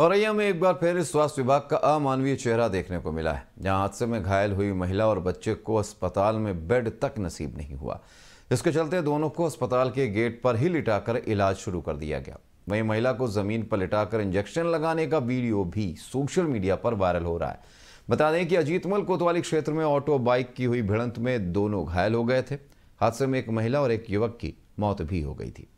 औरैया में एक बार फिर स्वास्थ्य विभाग का अमानवीय चेहरा देखने को मिला है जहां हादसे में घायल हुई महिला और बच्चे को अस्पताल में बेड तक नसीब नहीं हुआ इसके चलते दोनों को अस्पताल के गेट पर ही लिटाकर इलाज शुरू कर दिया गया वहीं महिला को जमीन पर लिटाकर इंजेक्शन लगाने का वीडियो भी सोशल मीडिया पर वायरल हो रहा है बता दें कि अजीतमल कोतवाली क्षेत्र में ऑटो बाइक की हुई भिड़ंत में दोनों घायल हो गए थे हादसे में एक महिला और एक युवक की मौत भी हो गई थी